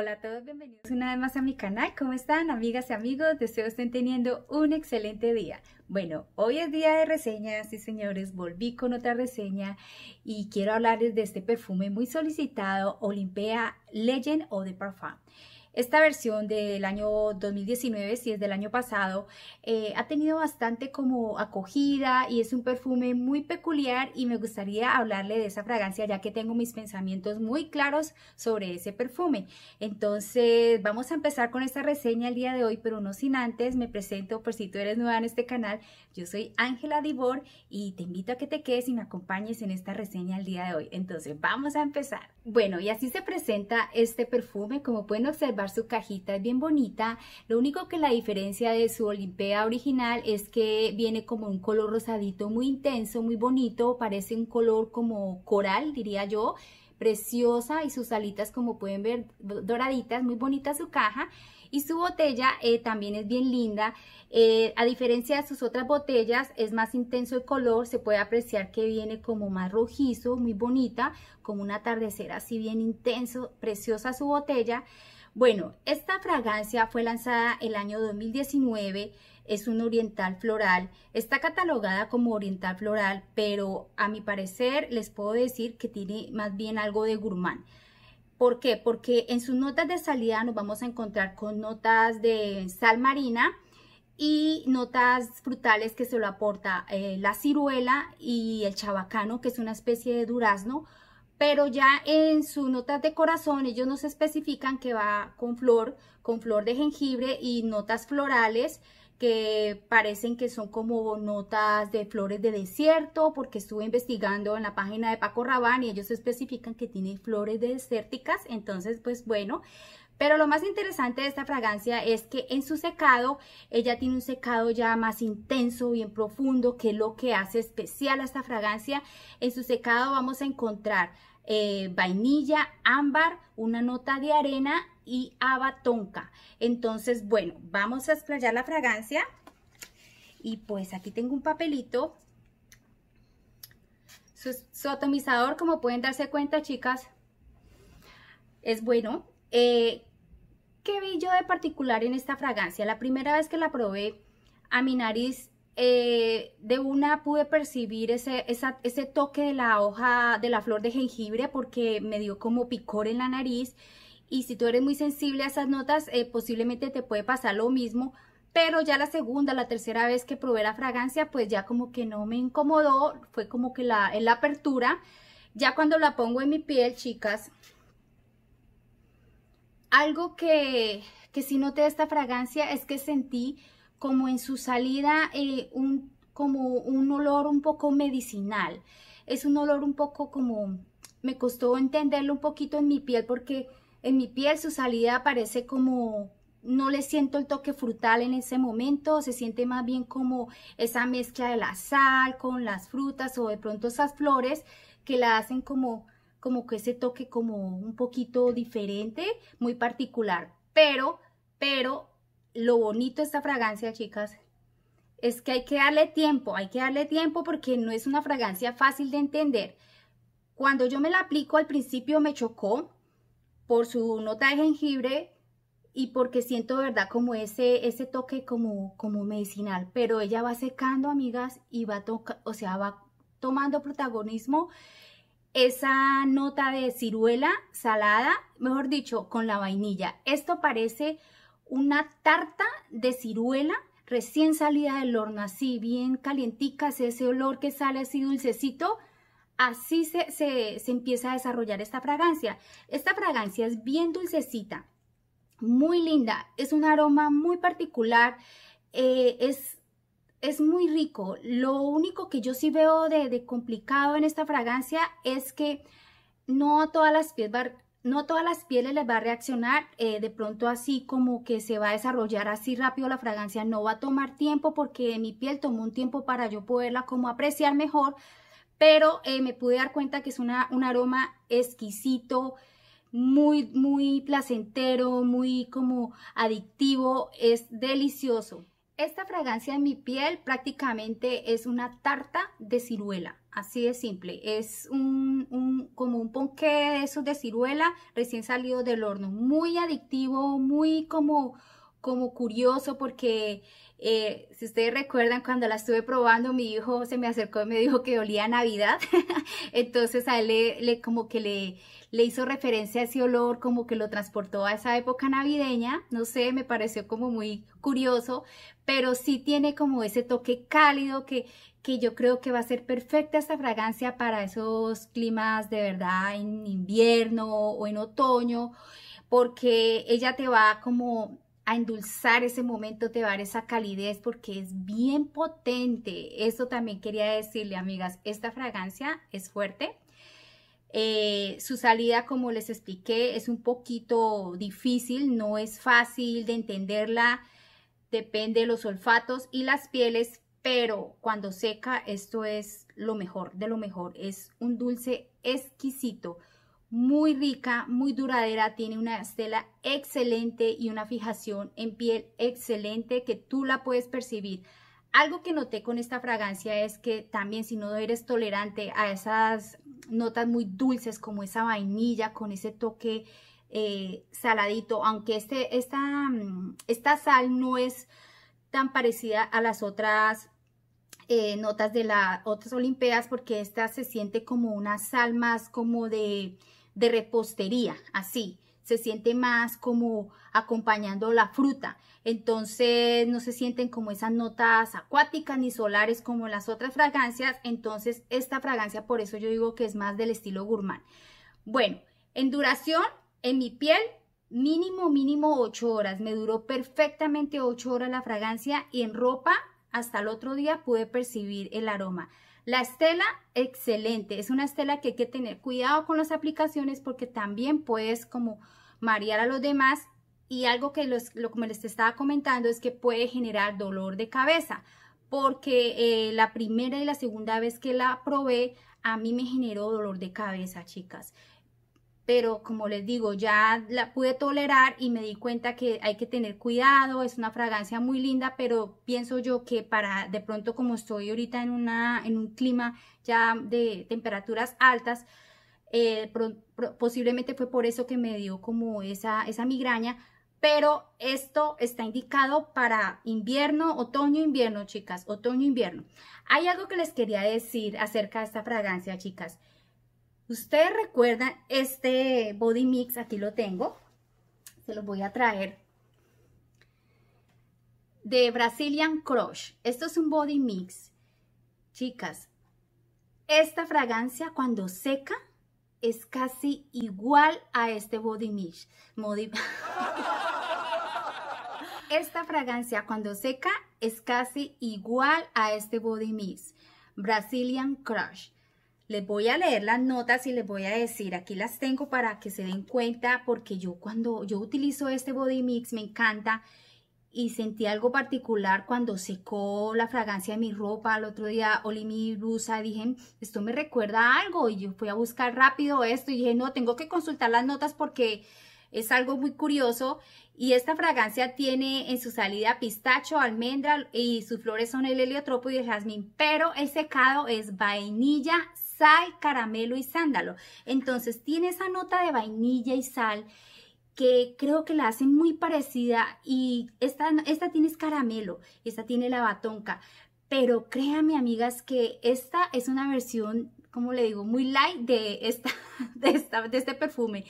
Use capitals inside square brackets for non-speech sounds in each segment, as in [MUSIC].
Hola a todos, bienvenidos una vez más a mi canal. ¿Cómo están amigas y amigos? Deseo estén teniendo un excelente día. Bueno, hoy es día de reseñas y señores, volví con otra reseña y quiero hablarles de este perfume muy solicitado, Olimpia Legend o de Parfum. Esta versión del año 2019, si es del año pasado, eh, ha tenido bastante como acogida y es un perfume muy peculiar y me gustaría hablarle de esa fragancia ya que tengo mis pensamientos muy claros sobre ese perfume. Entonces vamos a empezar con esta reseña el día de hoy, pero no sin antes me presento por si tú eres nueva en este canal. Yo soy Ángela Dibor y te invito a que te quedes y me acompañes en esta reseña el día de hoy. Entonces vamos a empezar. Bueno, y así se presenta este perfume. Como pueden observar, su cajita, es bien bonita. Lo único que la diferencia de su olimpia original es que viene como un color rosadito muy intenso, muy bonito, parece un color como coral, diría yo preciosa y sus alitas como pueden ver doraditas, muy bonita su caja y su botella eh, también es bien linda, eh, a diferencia de sus otras botellas es más intenso el color, se puede apreciar que viene como más rojizo, muy bonita, como un atardecer así bien intenso, preciosa su botella. Bueno, esta fragancia fue lanzada el año 2019 es un oriental floral. Está catalogada como oriental floral, pero a mi parecer les puedo decir que tiene más bien algo de gourmand. ¿Por qué? Porque en sus notas de salida nos vamos a encontrar con notas de sal marina y notas frutales que se lo aporta eh, la ciruela y el chabacano, que es una especie de durazno, pero ya en su notas de corazón ellos nos especifican que va con flor, con flor de jengibre y notas florales que parecen que son como notas de flores de desierto, porque estuve investigando en la página de Paco Rabán y ellos especifican que tiene flores desérticas, entonces pues bueno, pero lo más interesante de esta fragancia es que en su secado, ella tiene un secado ya más intenso, bien profundo, que es lo que hace especial a esta fragancia. En su secado vamos a encontrar eh, vainilla, ámbar, una nota de arena y abatonca. Entonces, bueno, vamos a explayar la fragancia. Y pues aquí tengo un papelito. Su, atomizador, como pueden darse cuenta, chicas, es bueno. Eh, ¿Qué vi yo de particular en esta fragancia? La primera vez que la probé, a mi nariz eh, de una pude percibir ese, ese toque de la hoja de la flor de jengibre porque me dio como picor en la nariz y si tú eres muy sensible a esas notas, eh, posiblemente te puede pasar lo mismo, pero ya la segunda, la tercera vez que probé la fragancia, pues ya como que no me incomodó, fue como que la, en la apertura, ya cuando la pongo en mi piel, chicas, algo que, que sí noté esta fragancia es que sentí como en su salida eh, un, como un olor un poco medicinal. Es un olor un poco como, me costó entenderlo un poquito en mi piel porque en mi piel su salida parece como, no le siento el toque frutal en ese momento, se siente más bien como esa mezcla de la sal con las frutas o de pronto esas flores que la hacen como como que ese toque como un poquito diferente, muy particular, pero, pero lo bonito de esta fragancia, chicas, es que hay que darle tiempo, hay que darle tiempo porque no es una fragancia fácil de entender. Cuando yo me la aplico al principio me chocó por su nota de jengibre y porque siento de verdad como ese, ese toque como, como medicinal, pero ella va secando, amigas, y va, o sea, va tomando protagonismo esa nota de ciruela salada, mejor dicho, con la vainilla. Esto parece una tarta de ciruela recién salida del horno, así bien calientica, ese olor que sale así dulcecito, así se, empieza a desarrollar esta fragancia. Esta fragancia es bien dulcecita, muy linda, es un aroma muy particular, eh, es, es, muy rico. Lo único que yo sí veo de, complicado en esta fragancia es que no todas las piezas no todas las pieles les va a reaccionar eh, de pronto así como que se va a desarrollar así rápido la fragancia, no va a tomar tiempo porque mi piel tomó un tiempo para yo poderla como apreciar mejor, pero eh, me pude dar cuenta que es un aroma exquisito, muy, muy placentero, muy como adictivo, es delicioso. Esta fragancia en mi piel prácticamente es una tarta de ciruela, así de simple. Es un, un, como un ponqué de esos de ciruela recién salido del horno, muy adictivo, muy como como curioso porque eh, si ustedes recuerdan cuando la estuve probando mi hijo se me acercó y me dijo que olía a Navidad [LAUGHS] entonces a él le, como que le, le, hizo referencia a ese olor como que lo transportó a esa época navideña no sé me pareció como muy curioso pero sí tiene como ese toque cálido que que yo creo que va a ser perfecta esta fragancia para esos climas de verdad en invierno o en otoño porque ella te va como a endulzar ese momento, te va a dar esa calidez porque es bien potente. Eso también quería decirle, amigas, esta fragancia es fuerte. Eh, su salida, como les expliqué, es un poquito difícil, no es fácil de entenderla, depende de los olfatos y las pieles, pero cuando seca esto es lo mejor de lo mejor, es un dulce exquisito muy rica, muy duradera, tiene una estela excelente y una fijación en piel excelente que tú la puedes percibir. Algo que noté con esta fragancia es que también si no eres tolerante a esas notas muy dulces como esa vainilla con ese toque eh, saladito, aunque este, esta, mm, esta sal no es tan parecida a las otras eh, notas de las otras olimpiadas porque esta se siente como una sal más como de de repostería, así. Se siente más como acompañando la fruta. Entonces no se sienten como esas notas acuáticas ni solares como las otras fragancias. Entonces esta fragancia, por eso yo digo que es más del estilo gourmand. Bueno, en duración, en mi piel, mínimo, mínimo 8 horas. Me duró perfectamente 8 horas la fragancia y en ropa hasta el otro día pude percibir el aroma. La estela, excelente. Es una estela que hay que tener cuidado con las aplicaciones porque también puedes como marear a los demás y algo que los, lo, como les estaba comentando es que puede generar dolor de cabeza porque eh, la primera y la segunda vez que la probé a mí me generó dolor de cabeza, chicas pero como les digo, ya la pude tolerar y me di cuenta que hay que tener cuidado, es una fragancia muy linda, pero pienso yo que para de pronto como estoy ahorita en, una, en un clima ya de temperaturas altas, eh, posiblemente fue por eso que me dio como esa, esa migraña, pero esto está indicado para invierno, otoño, invierno, chicas, otoño, invierno. Hay algo que les quería decir acerca de esta fragancia, chicas. Ustedes recuerdan este body mix, aquí lo tengo, se los voy a traer, de Brazilian Crush. Esto es un body mix. Chicas, esta fragancia cuando seca es casi igual a este body mix. [LAUGHS] esta fragancia cuando seca es casi igual a este body mix. Brazilian Crush. Les voy a leer las notas y les voy a decir, aquí las tengo para que se den cuenta, porque yo cuando yo utilizo este body mix me encanta y sentí algo particular cuando secó la fragancia de mi ropa. el otro día olí mi blusa dije, esto me recuerda algo. Y yo fui a buscar rápido esto y dije, no, tengo que consultar las notas porque es algo muy curioso. Y esta fragancia tiene en su salida pistacho, almendra y sus flores son el heliotropo y el jazmín. Pero el secado es vainilla sal, caramelo y sándalo. Entonces tiene esa nota de vainilla y sal que creo que la hacen muy parecida y esta, esta tiene caramelo, esta tiene la batonca, pero créanme amigas que esta es una versión, como le digo, muy light de, esta, [LAUGHS] de, esta, de este perfume.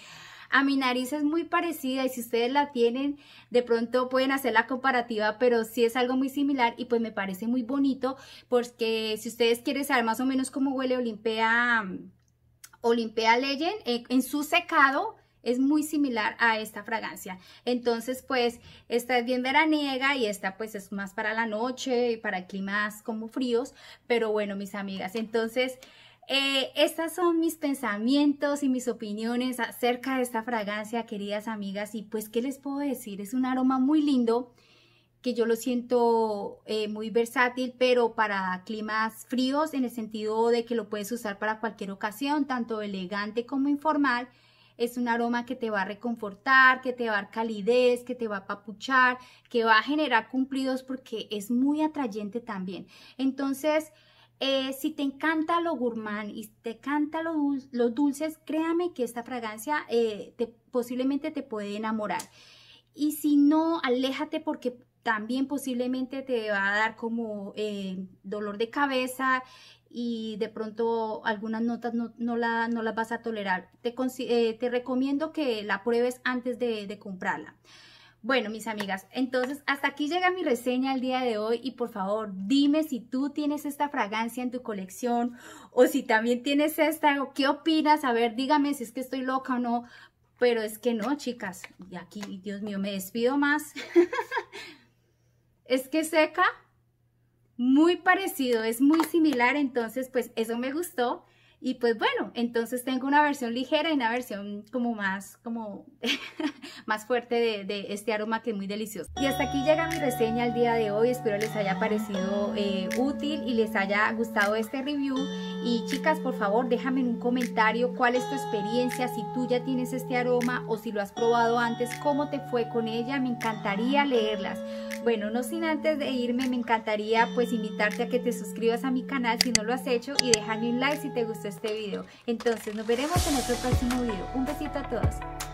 A mi nariz es muy parecida y si ustedes la tienen, de pronto pueden hacer la comparativa, pero sí es algo muy similar y pues me parece muy bonito porque si ustedes quieren saber más o menos cómo huele Olimpia, mm, Olimpia Legend, eh, en su secado, es muy similar a esta fragancia. Entonces, pues, esta es bien veraniega y esta, pues, es más para la noche y para climas como fríos. Pero bueno, mis amigas, entonces... Eh, estas son mis pensamientos y mis opiniones acerca de esta fragancia, queridas amigas. Y pues, ¿qué les puedo decir? Es un aroma muy lindo que yo lo siento eh, muy versátil, pero para climas fríos, en el sentido de que lo puedes usar para cualquier ocasión, tanto elegante como informal. Es un aroma que te va a reconfortar, que te va a dar calidez, que te va a papuchar, que va a generar cumplidos porque es muy atrayente también. Entonces, eh, si te encanta lo gourmand y te encanta los dulces, créame que esta fragancia eh, posiblemente te puede enamorar. Y si no, aléjate porque también posiblemente te va a dar como eh, dolor de cabeza y de pronto algunas notas no, las vas a tolerar. Te, recomiendo que la pruebes antes de comprarla. Bueno, mis amigas, entonces hasta aquí llega mi reseña el día de hoy y por favor dime si tú tienes esta fragancia en tu colección o si también tienes esta, o qué opinas, a ver, dígame si es que estoy loca o no, pero es que no, chicas, y aquí, Dios mío, me despido más. [LAUGHS] es que seca, muy parecido, es muy similar, entonces pues eso me gustó. Y pues bueno, entonces tengo una versión ligera y una versión como más, como [LAUGHS] más fuerte de, este aroma que es muy delicioso. Y hasta aquí llega mi reseña el día de hoy. Espero les haya parecido eh, útil y les haya gustado este review. Y chicas, por favor, déjame en un comentario cuál es tu experiencia, si tú ya tienes este aroma o si lo has probado antes, cómo te fue con ella. Me encantaría leerlas. Bueno, no sin antes de irme, me encantaría pues invitarte a que te suscribas a mi canal si no lo has hecho y dejarme un like si te gustó este video. Entonces nos veremos en otro próximo vídeo, Un besito a todos.